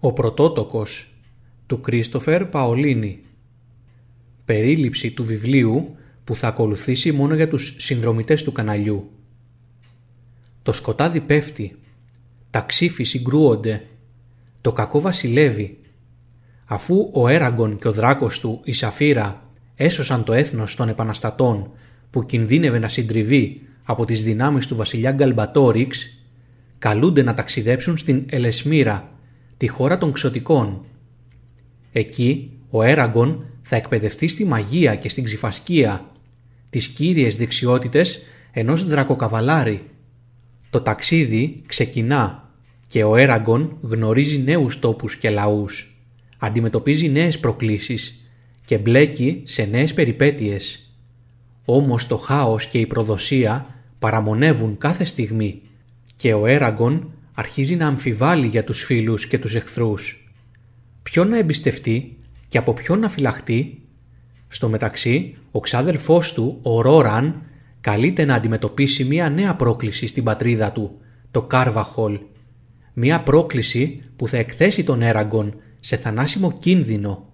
Ο πρωτότοκος του Κρίστοφερ Παολίνη Περίληψη του βιβλίου που θα ακολουθήσει μόνο για τους συνδρομητές του καναλιού. Το σκοτάδι πέφτει, τα ξύφη συγκρούονται, το κακό βασιλεύει. Αφού ο Έραγκον και ο δράκος του, η Σαφύρα, έσωσαν το έθνος των επαναστατών που κινδύνευε να συντριβεί από τις δυνάμεις του βασιλιά Γκαλμπατόριξ, καλούνται να ταξιδέψουν στην Ελεσμύρα τη χώρα των Ξωτικών. Εκεί ο Έραγκον θα εκπαιδευτεί στη μαγεία και στην ξυφασκία, τις κύριες δεξιότητες ενός δρακοκαβαλάρη. Το ταξίδι ξεκινά και ο Έραγκον γνωρίζει νέους τόπους και λαούς, αντιμετωπίζει νέες προκλήσεις και μπλέκει σε νέες περιπέτειες. Όμως το χάος και η προδοσία παραμονεύουν κάθε στιγμή και ο Έραγκον αρχίζει να αμφιβάλλει για τους φίλους και τους εχθρούς. Ποιον να εμπιστευτεί και από ποιον να φυλαχτεί. Στο μεταξύ, ο ξάδελφός του, ο Ρόραν, καλείται να αντιμετωπίσει μια νέα πρόκληση στην πατρίδα του, το Κάρβαχολ. Μια πρόκληση που θα εκθέσει τον Έραγκον σε θανάσιμο κίνδυνο.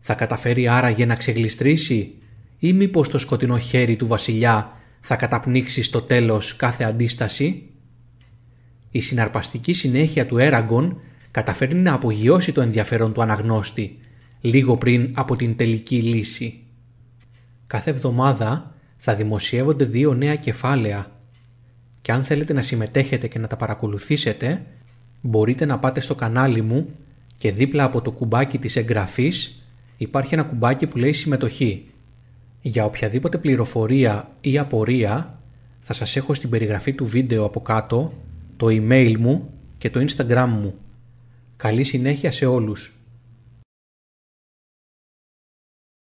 Θα καταφέρει άραγε να ξεγλιστρήσει ή μήπως το σκοτεινό χέρι του βασιλιά θα καταπνίξει στο τέλος κάθε αντίσταση η συναρπαστική συνέχεια του Έραγκον καταφέρνει να απογειώσει το ενδιαφέρον του αναγνώστη, λίγο πριν από την τελική λύση. Κάθε εβδομάδα θα δημοσιεύονται δύο νέα κεφάλαια και αν θέλετε να συμμετέχετε και να τα παρακολουθήσετε, μπορείτε να πάτε στο κανάλι μου και δίπλα από το κουμπάκι της εγγραφής υπάρχει ένα κουμπάκι που λέει συμμετοχή. Για οποιαδήποτε πληροφορία ή απορία θα σας έχω στην περιγραφή του βίντεο από κάτω το email μου και το Instagram μου. Καλή συνέχεια σε όλους.